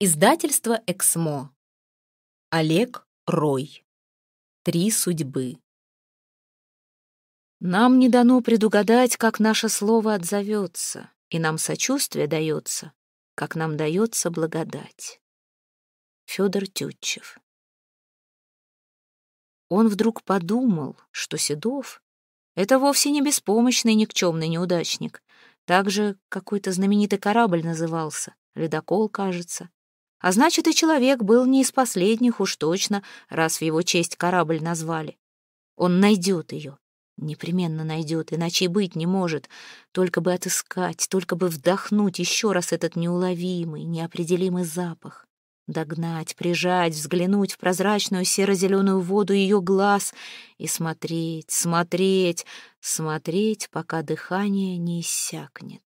Издательство «Эксмо». Олег Рой. Три судьбы. Нам не дано предугадать, как наше слово отзовется, и нам сочувствие дается, как нам дается благодать. Федор Тютчев. Он вдруг подумал, что Седов — это вовсе не беспомощный никчемный неудачник, так же какой-то знаменитый корабль назывался, ледокол, кажется, а значит, и человек был не из последних уж точно, раз в его честь корабль назвали. Он найдет ее. Непременно найдет, иначе и быть не может. Только бы отыскать, только бы вдохнуть еще раз этот неуловимый, неопределимый запах. Догнать, прижать, взглянуть в прозрачную серо-зеленую воду ее глаз и смотреть, смотреть, смотреть, пока дыхание не иссякнет.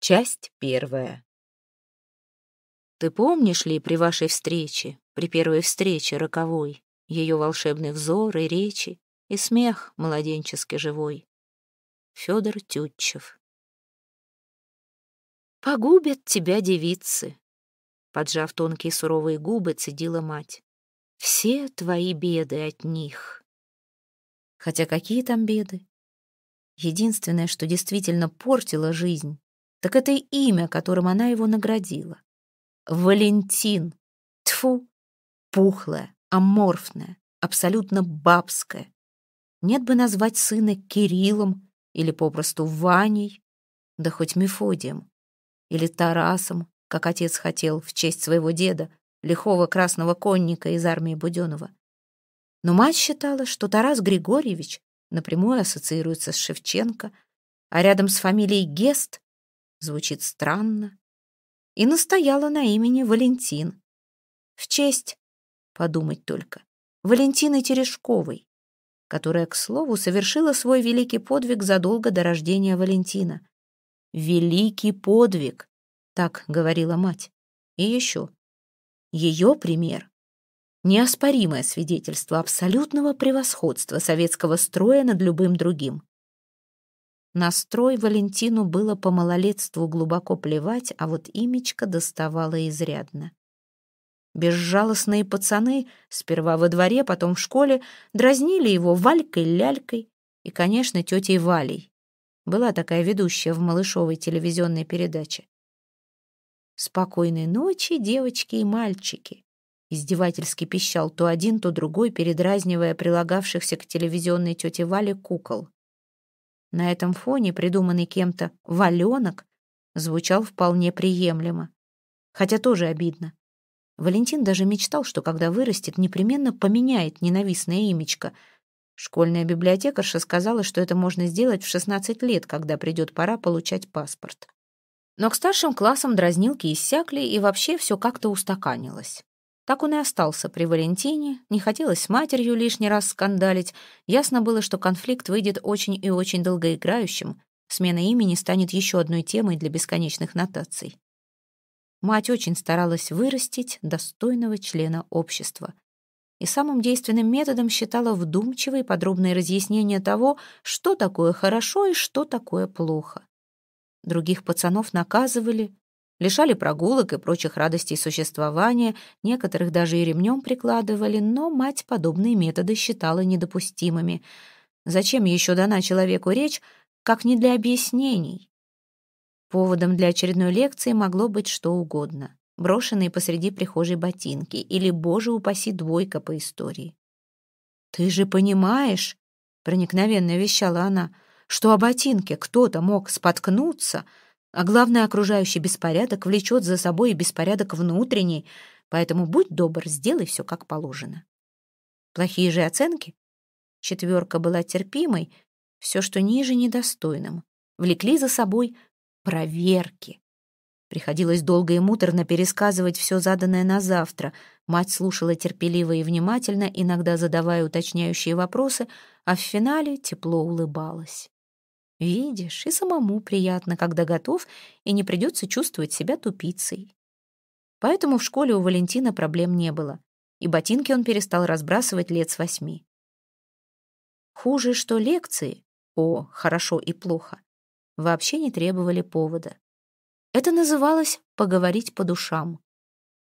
Часть первая. Ты помнишь ли при вашей встрече, при первой встрече роковой, ее волшебный взор и речи, и смех младенчески живой? Федор Тютчев «Погубят тебя девицы», — поджав тонкие суровые губы, цедила мать. «Все твои беды от них». Хотя какие там беды? Единственное, что действительно портило жизнь, так это имя, которым она его наградила. Валентин. Тфу, пухлая, аморфная, абсолютно бабская. Нет бы назвать сына Кириллом или попросту Ваней, да хоть Мефодием, или Тарасом, как отец хотел, в честь своего деда, лихого красного конника из армии Будённого. Но мать считала, что Тарас Григорьевич напрямую ассоциируется с Шевченко, а рядом с фамилией Гест звучит странно и настояла на имени Валентин. В честь, подумать только, Валентины Терешковой, которая, к слову, совершила свой великий подвиг задолго до рождения Валентина. «Великий подвиг», — так говорила мать. И еще. Ее пример — неоспоримое свидетельство абсолютного превосходства советского строя над любым другим. Настрой Валентину было по малолетству глубоко плевать, а вот Имечка доставало изрядно. Безжалостные пацаны, сперва во дворе, потом в школе, дразнили его валькой-лялькой и, конечно, тетей Валей. Была такая ведущая в малышовой телевизионной передаче. «Спокойной ночи, девочки и мальчики!» Издевательски пищал то один, то другой, передразнивая прилагавшихся к телевизионной тете Вале кукол. На этом фоне придуманный кем-то «валенок» звучал вполне приемлемо. Хотя тоже обидно. Валентин даже мечтал, что когда вырастет, непременно поменяет ненавистное имечко. Школьная библиотекарша сказала, что это можно сделать в 16 лет, когда придет пора получать паспорт. Но к старшим классам дразнилки иссякли, и вообще все как-то устаканилось. Так он и остался при Валентине, не хотелось с матерью лишний раз скандалить, ясно было, что конфликт выйдет очень и очень долгоиграющим, смена имени станет еще одной темой для бесконечных нотаций. Мать очень старалась вырастить достойного члена общества. И самым действенным методом считала вдумчивые подробные разъяснения того, что такое хорошо и что такое плохо. Других пацанов наказывали, лишали прогулок и прочих радостей существования, некоторых даже и ремнем прикладывали, но мать подобные методы считала недопустимыми. Зачем еще дана человеку речь, как не для объяснений? Поводом для очередной лекции могло быть что угодно. Брошенные посреди прихожей ботинки или, боже упаси, двойка по истории. «Ты же понимаешь», — проникновенно вещала она, — «что о ботинке кто-то мог споткнуться», — а главное, окружающий беспорядок влечет за собой и беспорядок внутренний, поэтому будь добр, сделай все как положено. Плохие же оценки? Четверка была терпимой, все, что ниже, недостойным. Влекли за собой проверки. Приходилось долго и муторно пересказывать все заданное на завтра. Мать слушала терпеливо и внимательно, иногда задавая уточняющие вопросы, а в финале тепло улыбалась. Видишь, и самому приятно, когда готов, и не придется чувствовать себя тупицей. Поэтому в школе у Валентина проблем не было, и ботинки он перестал разбрасывать лет с восьми. Хуже, что лекции, о, хорошо и плохо, вообще не требовали повода. Это называлось «поговорить по душам».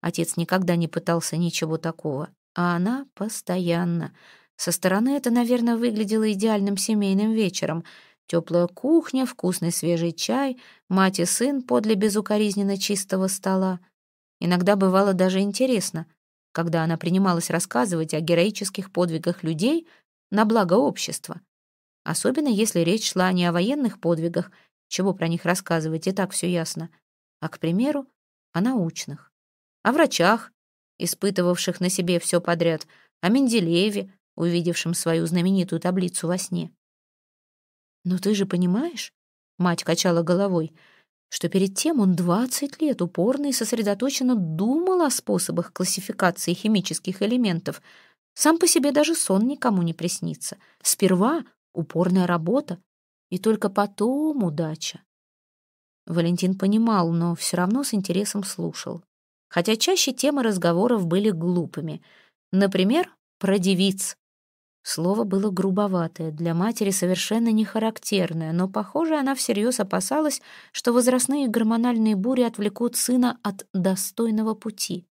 Отец никогда не пытался ничего такого, а она постоянно. Со стороны это, наверное, выглядело идеальным семейным вечером — Теплая кухня, вкусный свежий чай, мать и сын подле безукоризненно чистого стола. Иногда бывало даже интересно, когда она принималась рассказывать о героических подвигах людей на благо общества. Особенно если речь шла не о военных подвигах, чего про них рассказывать, и так все ясно, а, к примеру, о научных, о врачах, испытывавших на себе все подряд, о Менделееве, увидевшем свою знаменитую таблицу во сне. «Но ты же понимаешь?» — мать качала головой — что перед тем он двадцать лет упорно и сосредоточенно думал о способах классификации химических элементов. Сам по себе даже сон никому не приснится. Сперва упорная работа, и только потом удача. Валентин понимал, но все равно с интересом слушал. Хотя чаще темы разговоров были глупыми. Например, про девиц, Слово было грубоватое, для матери совершенно не характерное, но, похоже, она всерьез опасалась, что возрастные гормональные бури отвлекут сына от достойного пути.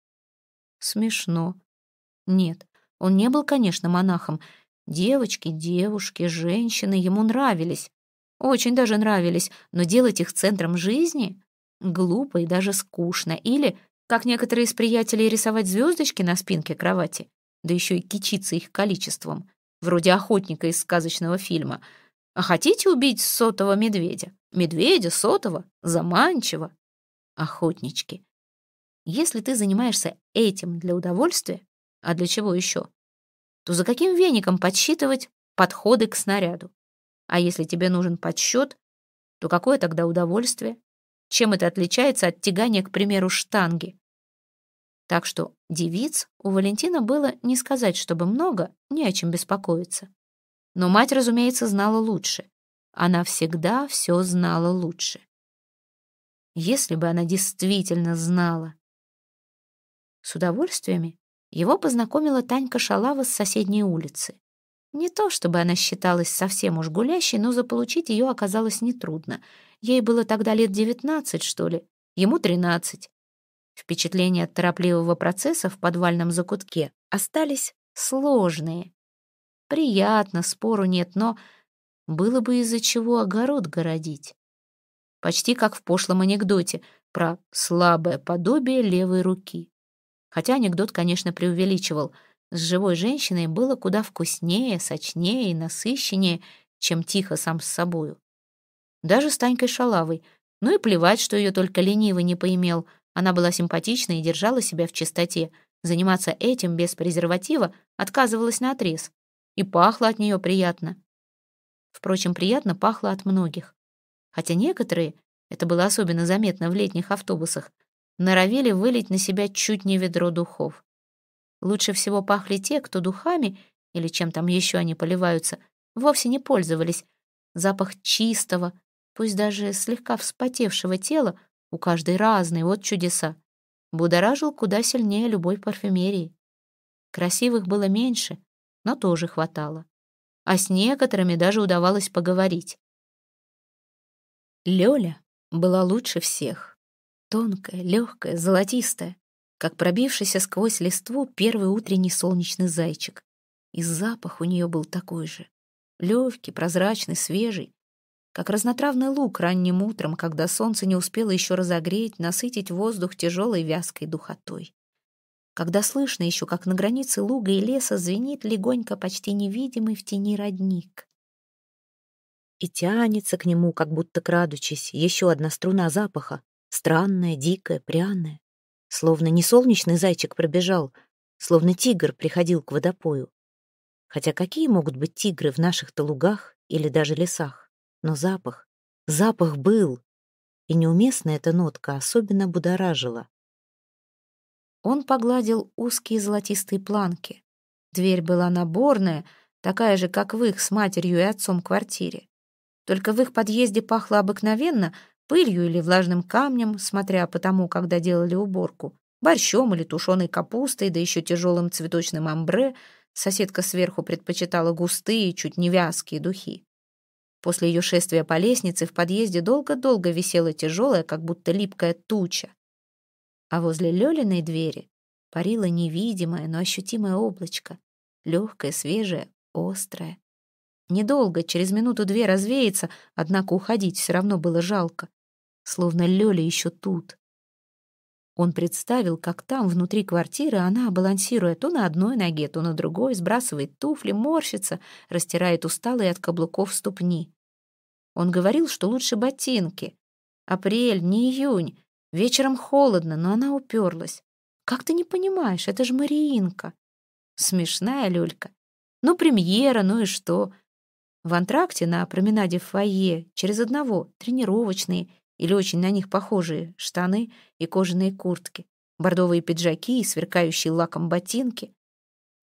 Смешно. Нет, он не был, конечно, монахом. Девочки, девушки, женщины ему нравились. Очень даже нравились, но делать их центром жизни глупо и даже скучно. Или, как некоторые из приятелей, рисовать звездочки на спинке кровати, да еще и кичиться их количеством вроде охотника из сказочного фильма. А хотите убить сотого медведя? Медведя, сотого, заманчиво. Охотнички. Если ты занимаешься этим для удовольствия, а для чего еще, то за каким веником подсчитывать подходы к снаряду? А если тебе нужен подсчет, то какое тогда удовольствие? Чем это отличается от тягания, к примеру, штанги? Так что девиц у Валентина было не сказать, чтобы много, не о чем беспокоиться. Но мать, разумеется, знала лучше. Она всегда все знала лучше. Если бы она действительно знала. С удовольствиями его познакомила Танька Шалава с соседней улицы. Не то чтобы она считалась совсем уж гулящей, но заполучить ее оказалось нетрудно. Ей было тогда лет девятнадцать, что ли, ему тринадцать. Впечатления от торопливого процесса в подвальном закутке остались сложные. Приятно, спору нет, но было бы из-за чего огород городить. Почти как в пошлом анекдоте про слабое подобие левой руки. Хотя анекдот, конечно, преувеличивал. С живой женщиной было куда вкуснее, сочнее и насыщеннее, чем тихо сам с собою. Даже с Танькой Шалавой. Ну и плевать, что ее только ленивый не поимел — она была симпатична и держала себя в чистоте. Заниматься этим без презерватива отказывалась наотрез И пахло от нее приятно. Впрочем, приятно пахло от многих. Хотя некоторые, это было особенно заметно в летних автобусах, норовили вылить на себя чуть не ведро духов. Лучше всего пахли те, кто духами, или чем там еще они поливаются, вовсе не пользовались. Запах чистого, пусть даже слегка вспотевшего тела, у каждой разный, вот чудеса. Будоражил куда сильнее любой парфюмерии. Красивых было меньше, но тоже хватало. А с некоторыми даже удавалось поговорить. Лёля была лучше всех. Тонкая, легкая, золотистая, как пробившийся сквозь листву первый утренний солнечный зайчик. И запах у нее был такой же. Легкий, прозрачный, свежий, как разнотравный лук ранним утром, когда солнце не успело еще разогреть, насытить воздух тяжелой вязкой духотой. Когда слышно еще, как на границе луга и леса звенит легонько почти невидимый в тени родник. И тянется к нему, как будто крадучись, еще одна струна запаха, странная, дикая, пряная. Словно не солнечный зайчик пробежал, словно тигр приходил к водопою. Хотя какие могут быть тигры в наших-то лугах или даже лесах? Но запах, запах был. И неуместная эта нотка особенно будоражила. Он погладил узкие золотистые планки. Дверь была наборная, такая же, как в их с матерью и отцом квартире. Только в их подъезде пахло обыкновенно пылью или влажным камнем, смотря по тому, когда делали уборку, борщом или тушеной капустой, да еще тяжелым цветочным амбре. Соседка сверху предпочитала густые, чуть не вязкие духи. После ее шествия по лестнице в подъезде долго-долго висела тяжелая, как будто липкая туча. А возле Лёлиной двери парило невидимое, но ощутимое облачко. Легкое, свежее, острое. Недолго, через минуту-две развеется, однако уходить все равно было жалко. Словно Лёля еще тут, он представил, как там, внутри квартиры, она, балансируя то на одной ноге, то на другой, сбрасывает туфли, морщится, растирает усталые от каблуков ступни. Он говорил, что лучше ботинки. Апрель, не июнь. Вечером холодно, но она уперлась. «Как ты не понимаешь? Это же Мариинка!» Смешная люлька. «Ну, премьера, ну и что?» В антракте на променаде в фойе через одного тренировочные – или очень на них похожие штаны и кожаные куртки, бордовые пиджаки и сверкающие лаком ботинки.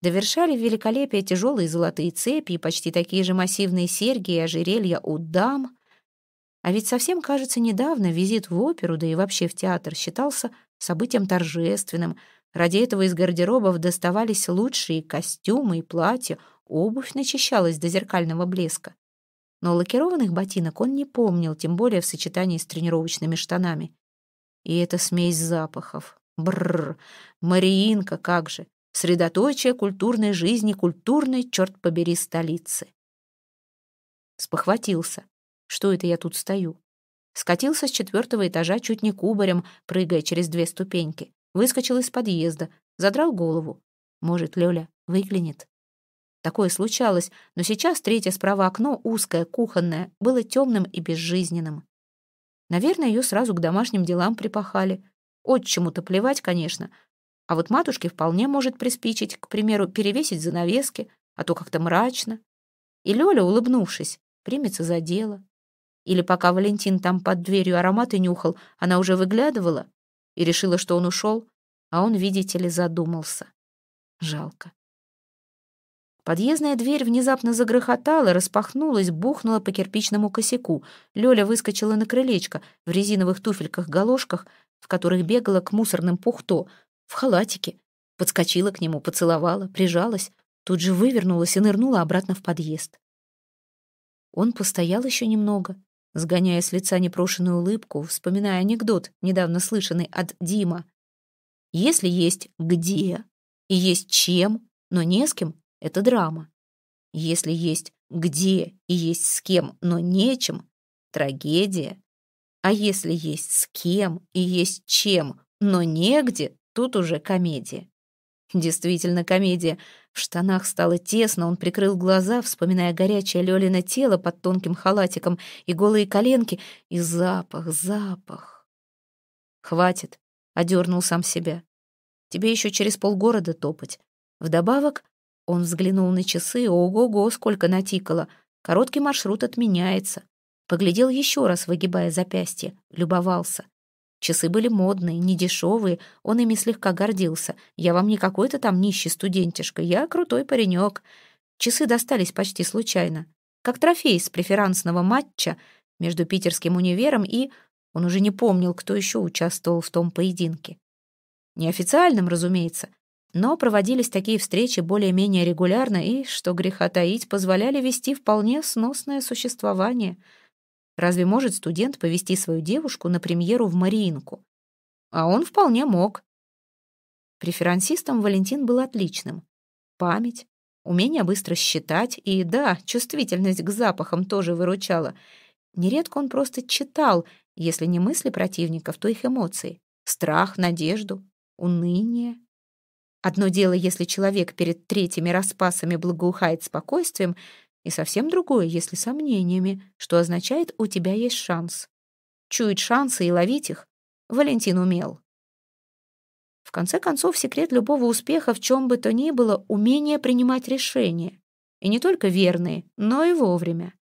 Довершали великолепие тяжелые золотые цепи и почти такие же массивные серьги и ожерелья у дам. А ведь совсем, кажется, недавно визит в оперу, да и вообще в театр, считался событием торжественным. Ради этого из гардеробов доставались лучшие костюмы и платья, обувь начищалась до зеркального блеска но лакированных ботинок он не помнил, тем более в сочетании с тренировочными штанами. И это смесь запахов. Бррр, Мариинка, как же! Средоточие культурной жизни, культурной, черт побери, столицы. Спохватился. Что это я тут стою? Скатился с четвертого этажа чуть не кубарем, прыгая через две ступеньки. Выскочил из подъезда, задрал голову. Может, Лёля выглянет? Такое случалось, но сейчас третье справа окно, узкое, кухонное, было темным и безжизненным. Наверное, ее сразу к домашним делам припахали. Отчему-то плевать, конечно. А вот матушке вполне может приспичить, к примеру, перевесить занавески, а то как-то мрачно. И Лёля, улыбнувшись, примется за дело. Или пока Валентин там под дверью ароматы нюхал, она уже выглядывала и решила, что он ушел, а он, видите ли, задумался. Жалко. Подъездная дверь внезапно загрохотала, распахнулась, бухнула по кирпичному косяку. Лёля выскочила на крылечко в резиновых туфельках-галошках, в которых бегала к мусорным пухто, в халатике. Подскочила к нему, поцеловала, прижалась, тут же вывернулась и нырнула обратно в подъезд. Он постоял еще немного, сгоняя с лица непрошенную улыбку, вспоминая анекдот, недавно слышанный от Дима. «Если есть где и есть чем, но не с кем, это драма. Если есть где и есть с кем, но нечем, трагедия. А если есть с кем и есть чем, но негде, тут уже комедия. Действительно, комедия. В штанах стало тесно, он прикрыл глаза, вспоминая горячее Лёлино тело под тонким халатиком и голые коленки, и запах, запах. «Хватит», — одернул сам себя. «Тебе еще через полгорода топать. Вдобавок он взглянул на часы. Ого-го, сколько натикало. Короткий маршрут отменяется. Поглядел еще раз, выгибая запястье. Любовался. Часы были модные, недешевые, он ими слегка гордился. Я вам не какой-то там нищий студентишка, я крутой паренек. Часы достались почти случайно. Как трофей с преферансного матча между питерским универом и... Он уже не помнил, кто еще участвовал в том поединке. Неофициальным, разумеется. Но проводились такие встречи более-менее регулярно и, что греха таить, позволяли вести вполне сносное существование. Разве может студент повести свою девушку на премьеру в Мариинку? А он вполне мог. Преферансистом Валентин был отличным. Память, умение быстро считать и, да, чувствительность к запахам тоже выручала. Нередко он просто читал, если не мысли противников, то их эмоции. Страх, надежду, уныние, Одно дело, если человек перед третьими распасами благоухает спокойствием, и совсем другое, если сомнениями, что означает «у тебя есть шанс». Чуять шансы и ловить их Валентин умел. В конце концов, секрет любого успеха в чем бы то ни было — умение принимать решения. И не только верные, но и вовремя.